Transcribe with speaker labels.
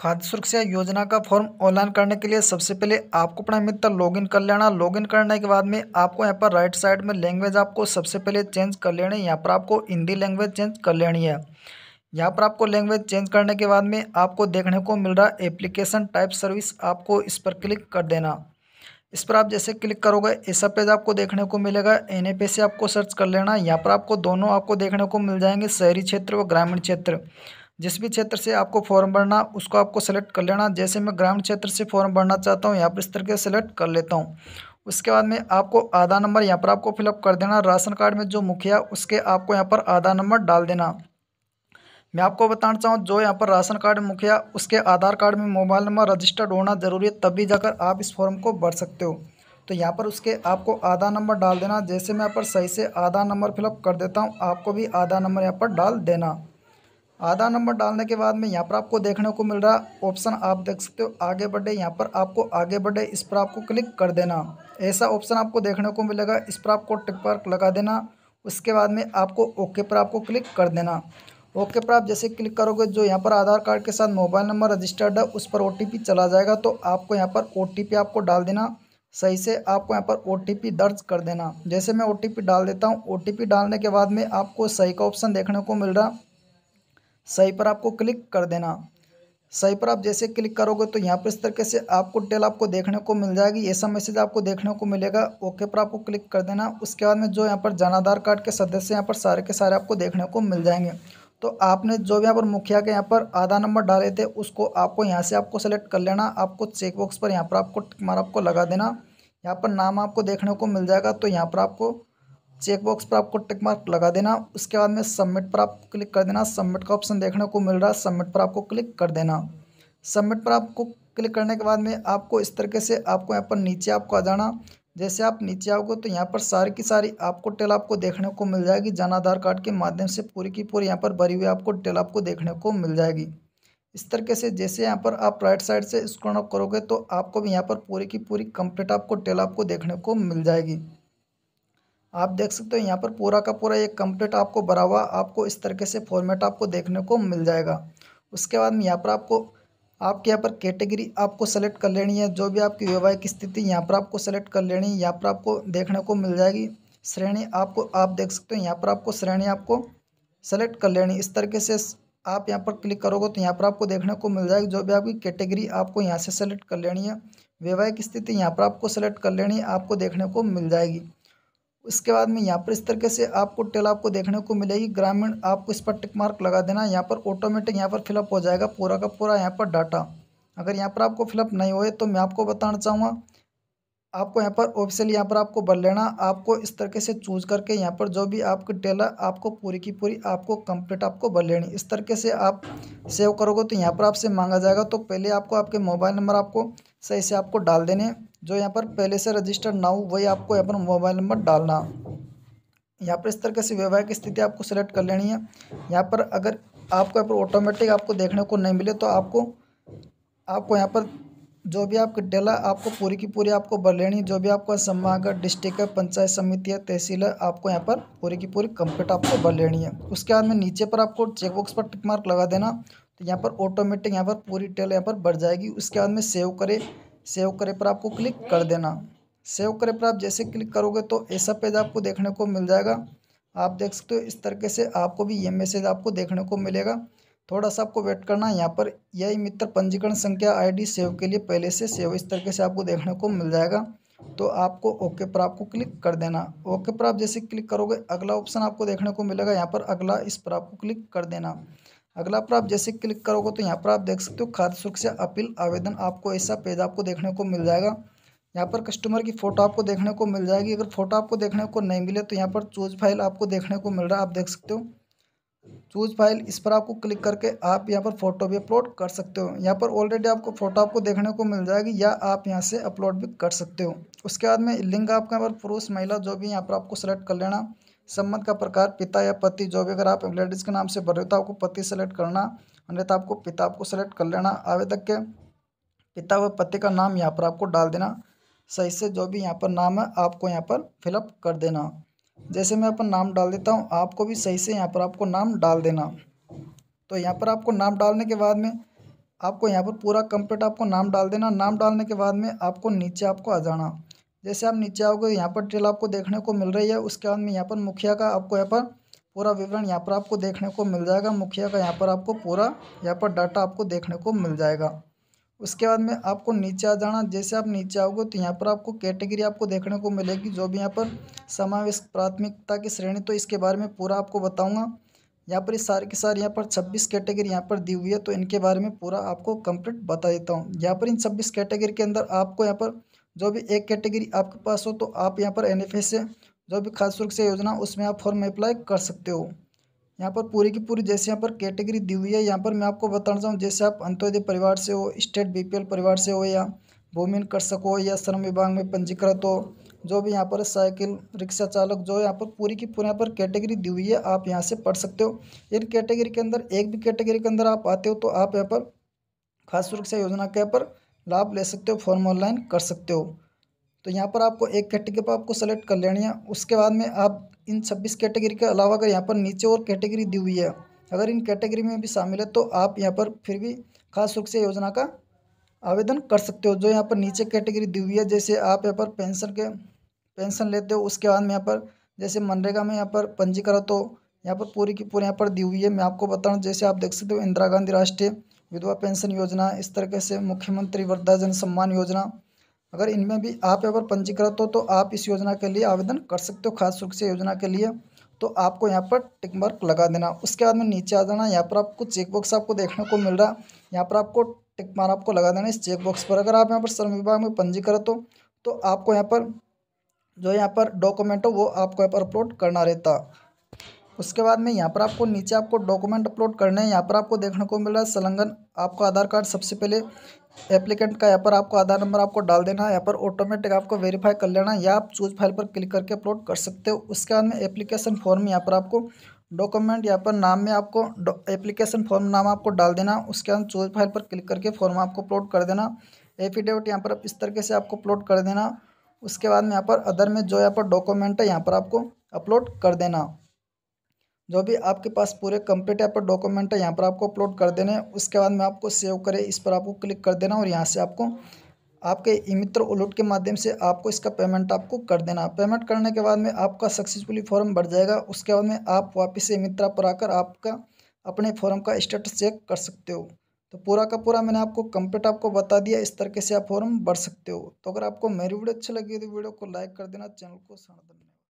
Speaker 1: खाद्य सुरक्षा योजना का फॉर्म ऑनलाइन करने के लिए सबसे पहले आपको अपना मित्र लॉगिन कर लेना लॉगिन करने के बाद में आपको यहाँ पर राइट साइड में लैंग्वेज आपको सबसे पहले चेंज कर लेना है यहाँ पर आपको हिंदी लैंग्वेज चेंज कर लेनी है यहाँ पर आपको लैंग्वेज चेंज करने के बाद में आपको देखने को मिल रहा है एप्लीकेशन टाइप सर्विस आपको इस पर क्लिक कर देना इस पर आप जैसे क्लिक करोगे ऐसा पेज आपको देखने को मिलेगा एन ए से आपको सर्च कर लेना यहाँ पर आपको दोनों आपको देखने को मिल जाएंगे शहरी क्षेत्र व ग्रामीण क्षेत्र जिस भी क्षेत्र से आपको फॉर्म भरना उसको आपको सेलेक्ट कर लेना जैसे मैं ग्रामीण क्षेत्र से फॉर्म भरना चाहता हूँ यहाँ पर इस तरीके से सेलेक्ट कर लेता हूँ उसके बाद में आपको आधार नंबर यहाँ पर आपको फिलअप कर देना राशन कार्ड में जो मुखिया उसके आपको यहाँ पर आधार नंबर डाल देना मैं आपको बताना चाहूँ जो यहाँ पर राशन कार्ड मुखिया उसके आधार कार्ड में मोबाइल नंबर रजिस्टर्ड होना ज़रूरी है तभी जाकर आप इस फॉर्म को भर सकते हो तो यहाँ पर उसके आपको आधार नंबर डाल देना जैसे मैं यहाँ पर सही से आधार नंबर फिलअप कर देता हूँ आपको भी आधार नंबर यहाँ पर डाल देना आधार नंबर डालने के बाद में यहाँ पर आपको देखने को मिल रहा है ऑप्शन आप देख सकते हो आगे बढ़े यहाँ पर आपको आगे बढ़े इस पर आपको क्लिक कर देना ऐसा ऑप्शन आपको देखने को मिलेगा इस पर आपको टिक पर लगा देना उसके बाद में आपको ओके पर आपको क्लिक कर देना ओके पर आप जैसे क्लिक करोगे जो यहाँ पर आधार कार्ड के साथ मोबाइल नंबर रजिस्टर्ड है उस पर ओ चला जाएगा तो आपको यहाँ पर ओ आपको डाल देना सही से आपको यहाँ पर ओ दर्ज कर देना जैसे मैं ओ डाल देता हूँ ओ डालने के बाद में आपको सही का ऑप्शन देखने को मिल रहा सही पर आपको क्लिक कर देना सही पर आप जैसे क्लिक करोगे तो यहाँ पर इस तरीके से आपको डिटेल आपको देखने को मिल जाएगी ऐसा मैसेज आपको देखने को मिलेगा ओके पर आपको क्लिक कर देना उसके बाद में जो यहाँ पर जन आधार कार्ड के सदस्य यहाँ पर सारे के सारे आपको देखने को मिल जाएंगे तो आपने जो भी यहाँ पर मुखिया के यहाँ पर आधार नंबर डाले थे उसको आपको यहाँ से आपको सेलेक्ट कर लेना आपको चेकबॉक्स पर यहाँ पर आपको टिकमार मार आपको लगा देना यहाँ पर नाम आपको देखने को मिल जाएगा तो यहाँ पर आपको चेकबॉक्स पर आपको टिक मार्क लगा देना उसके बाद में सबमिट पर आप क्लिक कर देना सबमिट का ऑप्शन देखने को मिल रहा है सबमिट पर आपको क्लिक कर देना सबमिट पर आपको क्लिक करने के बाद में आपको इस तरीके से आपको यहाँ पर नीचे आपको आ जाना जैसे आप नीचे आओगे तो यहाँ पर सारी की सारी आपको टेल आपको देखने को मिल जाएगी जन आधार कार्ड के माध्यम से पूरी की पूरी यहाँ पर भरी हुई आपको टेल आपको देखने को मिल जाएगी इस तरीके से जैसे यहाँ पर आप राइट साइड से स्क्रॉल अप करोगे तो आपको भी यहाँ पर पूरी की पूरी कंप्लीट आपको टेल आपको देखने को मिल जाएगी आप देख सकते हो यहाँ पर पूरा का पूरा एक कंप्लीट आपको भरा हुआ आपको इस तरीके से फॉर्मेट आपको देखने को मिल जाएगा उसके बाद में यहाँ पर आपको आपके यहाँ पर कैटेगरी आपको सेलेक्ट कर लेनी है जो भी आपकी वैवाहिक स्थिति यहाँ पर आपको सेलेक्ट कर लेनी है यहाँ पर आपको देखने को मिल जाएगी श्रेणी आपको आप देख सकते हो यहाँ पर आपको श्रेणी आपको सेलेक्ट कर लेनी इस तरीके से आप यहाँ पर क्लिक करोगे तो यहाँ पर आपको देखने को मिल जाएगी जो भी आपकी कैटेगरी आपको यहाँ से सेलेक्ट कर लेनी है वैवाहिक स्थिति यहाँ पर आपको सेलेक्ट कर लेनी है आपको देखने को मिल जाएगी उसके बाद में यहाँ पर इस तरीके से आपको टेल आपको देखने को मिलेगी ग्रामीण आपको इस पर टिक मार्क लगा देना यहाँ पर ऑटोमेटिक यहाँ पर फिलअप हो जाएगा पूरा का पूरा यहाँ पर डाटा अगर यहाँ पर आपको फिलअप नहीं हुए तो मैं आपको बताना चाहूँगा आपको यहाँ पर ऑफिशियल यहाँ पर आपको भर लेना आपको इस तरीके से चूज करके यहाँ पर जो भी आपकी टेल है आपको पूरी की पूरी आपको कंप्लीट आपको भर लेनी इस तरीके से आप सेव करोगे तो यहाँ पर आपसे मांगा जाएगा तो पहले आपको आपके मोबाइल नंबर आपको सही से आपको डाल देने जो यहाँ पर पहले से रजिस्टर ना हो वही आपको यहाँ पर मोबाइल नंबर डालना यहाँ पर इस तरह से वैवाहिक स्थिति आपको सेलेक्ट कर लेनी है यहाँ पर अगर आपको यहाँ पर ऑटोमेटिक आपको देखने को नहीं मिले तो आपको आपको यहाँ पर जो भी आपकी डिटेल है आपको पूरी की पूरी आपको भर लेनी जो भी आपका संभागर डिस्ट्रिक्ट है पंचायत समिति है तहसील है आपको यहाँ पर पूरी की पूरी कंप्लीट आपको भर लेनी है उसके बाद में नीचे पर आपको चेकबॉक्स पर टिक मार्क लगा देना तो यहाँ पर ऑटोमेटिक यहाँ पर पूरी डिटेल यहाँ पर बढ़ जाएगी उसके बाद में सेव करें सेव करे पर आपको क्लिक कर देना सेव करे पर आप जैसे क्लिक करोगे तो ऐसा पेज आपको देखने को मिल जाएगा आप देख सकते हो इस तरीके से आपको भी ये मैसेज आपको देखने को मिलेगा थोड़ा सा आपको वेट करना यहाँ पर यही मित्र पंजीकरण संख्या आईडी सेव के लिए पहले से सेव इस तरीके से आपको देखने को मिल जाएगा तो आपको ओके पर आपको क्लिक कर देना ओके पर आप जैसे क्लिक करोगे अगला ऑप्शन आपको देखने को मिलेगा यहाँ पर अगला इस पर आपको क्लिक कर देना अगला पर आप जैसे क्लिक करोगे तो यहाँ पर आप देख सकते हो खाद्य सुरक्षा अपील आवेदन आपको ऐसा पेज आपको देखने को मिल जाएगा यहाँ पर कस्टमर की फ़ोटो आपको देखने को मिल जाएगी अगर फ़ोटो आपको देखने को नहीं मिले तो यहाँ पर चूज फाइल आपको देखने को मिल रहा है आप देख सकते हो चूज फाइल इस पर आपको क्लिक करके आप यहाँ पर फ़ोटो भी अपलोड कर सकते हो यहाँ पर ऑलरेडी आपको फ़ोटो आपको देखने को मिल जाएगी या आप यहाँ से अपलोड भी कर सकते हो उसके बाद में लिंक आपके यहाँ पर पुरुष महिला जो भी यहाँ पर आपको सेलेक्ट कर लेना संबंध का प्रकार पिता या पति जो भी अगर आप लेडीज़ के नाम से भर रहे हो तो आपको पति सेलेक्ट करना अन्यथा आपको पिता आपको सेलेक्ट कर लेना आवेदक के पिता व पति का नाम यहाँ पर आपको डाल देना सही से जो भी यहाँ पर नाम है आपको यहाँ पर फिलअप कर देना जैसे मैं अपन नाम डाल देता हूँ आपको भी सही से यहाँ पर आपको नाम डाल देना तो यहाँ पर आपको नाम डालने के बाद में आपको यहाँ पर पूरा कंप्लीट आपको नाम डाल देना नाम डालने के बाद में आपको नीचे आपको आ जाना जैसे आप नीचे आओगे यहाँ पर ट्रेल आपको देखने को मिल रही है उसके बाद में यहाँ पर मुखिया का आपको यहाँ पर पूरा विवरण यहाँ पर आपको देखने को मिल जाएगा मुखिया का यहाँ पर आपको पूरा यहाँ पर डाटा आपको देखने को मिल जाएगा उसके बाद में आपको नीचे आ जाना जैसे आप नीचे आओगे तो यहाँ पर आपको कैटेगरी आपको देखने को मिलेगी जो भी यहाँ पर समावेश प्राथमिकता की श्रेणी तो इसके बारे में पूरा आपको बताऊँगा यहाँ पर इस सारे के सारे यहाँ पर 26 कैटेगरी यहाँ पर दी हुई है तो इनके बारे में पूरा आपको कंप्लीट बता देता हूँ यहाँ पर इन 26 कैटेगरी के अंदर आपको यहाँ पर जो भी एक कैटेगरी आपके पास हो तो आप यहाँ पर एन एफ एस जो भी खाद्य सुरक्षा योजना उसमें आप फॉर्म अप्लाई कर सकते हो यहाँ पर पूरी की पूरी जैसे यहाँ पर कैटेगरी दी हुई है यहाँ पर मैं आपको बताना चाहूँ जैसे आप अंत्योदय परिवार से हो स्टेट बीपीएल परिवार से हो या भूमिन कृषक हो या श्रम विभाग में पंजीकृत हो जो भी यहाँ पर साइकिल रिक्शा चालक जो यहाँ पर पूरी की पूरी यहाँ पर कैटेगरी दी हुई है आप यहाँ से पढ़ सकते हो इन कैटेगरी के अंदर एक भी कैटेगरी के अंदर आप आते हो तो आप यहाँ पर खाद्य सुरक्षा योजना के यहाँ पर लाभ ले सकते हो फॉर्म ऑनलाइन कर सकते हो तो यहाँ पर आपको एक कैटेगरी पर आपको सेलेक्ट कर लेनी है उसके बाद में आप इन छब्बीस कैटेगरी के अलावा अगर यहाँ पर नीचे और कैटेगरी दी हुई है अगर इन कैटेगरी में भी शामिल है तो आप यहाँ पर फिर भी खास रूप से योजना का आवेदन कर सकते हो जो यहाँ पर नीचे कैटेगरी दी हुई है जैसे आप यहाँ पर पेंशन के पेंशन लेते हो उसके बाद में यहाँ पर जैसे मनरेगा में यहाँ पर पंजीकरण तो यहाँ पर पूरी की पूरी यहाँ पर दी हुई है मैं आपको बता रहा हूँ जैसे आप देख सकते हो इंदिरा गांधी राष्ट्रीय विधवा पेंशन योजना इस तरीके से मुख्यमंत्री वृद्धा जन सम्मान योजना अगर इनमें भी आप अगर पंजीकृत हो तो आप इस योजना के लिए आवेदन कर सकते हो खास सुरक्षा योजना के लिए तो आपको यहाँ पर टिक मार्क लगा देना उसके बाद में नीचे आ जाना यहाँ पर आपको चेक बॉक्स आपको देखने को मिल रहा है यहाँ पर आपको टिक मार्क आपको लगा देना इस चेक बॉक्स पर अगर आप यहाँ पर श्रम विभाग में पंजीकृत हो तो आपको यहाँ पर जो यहाँ पर डॉक्यूमेंट हो वो आपको यहाँ पर अपलोड करना रहता उसके बाद में यहाँ पर आपको नीचे आपको डॉक्यूमेंट अपलोड करने हैं यहाँ पर आपको देखने को मिल रहा है संलग्न आपको आधार कार्ड सबसे पहले एप्लीकेंट का यहाँ पर आपको आधार नंबर आपको डाल देना है यहाँ पर ऑटोमेटिक आपको वेरीफाई कर लेना है या आप चूज फाइल पर क्लिक करके अपलोड कर सकते हो उसके बाद में एप्लीकेशन फॉर्म यहाँ पर आपको डॉक्यूमेंट यहाँ पर नाम में आपको एप्लीकेशन फॉर्म नाम आपको डाल देना उसके बाद चूज फाइल पर क्लिक करके फॉर्म आपको अपलोड कर देना एफिडेविट यहाँ पर आप इस तरीके से आपको अपलोड कर देना उसके बाद में यहाँ पर अदर में जो यहाँ पर डॉक्यूमेंट है यहाँ पर आपको अपलोड कर देना जो भी आपके पास पूरे कंप्लीट ऐप पर डॉक्यूमेंट है यहाँ पर आपको अपलोड कर देने उसके बाद में आपको सेव करें इस पर आपको क्लिक कर देना और यहाँ से आपको आपके ई मित्र उलट के माध्यम से आपको इसका पेमेंट आपको कर देना पेमेंट करने के बाद में आपका सक्सेसफुली फॉर्म भर जाएगा उसके बाद में आप वापस ई मित्रा पर आकर आपका अपने फॉर्म का स्टेटस चेक कर सकते हो तो पूरा का पूरा मैंने आपको कंप्लीट आपको बता दिया इस तरीके से आप फॉर्म भर सकते हो तो अगर आपको मेरी वीडियो अच्छी लगी तो वीडियो को लाइक कर देना चैनल को सड़ देना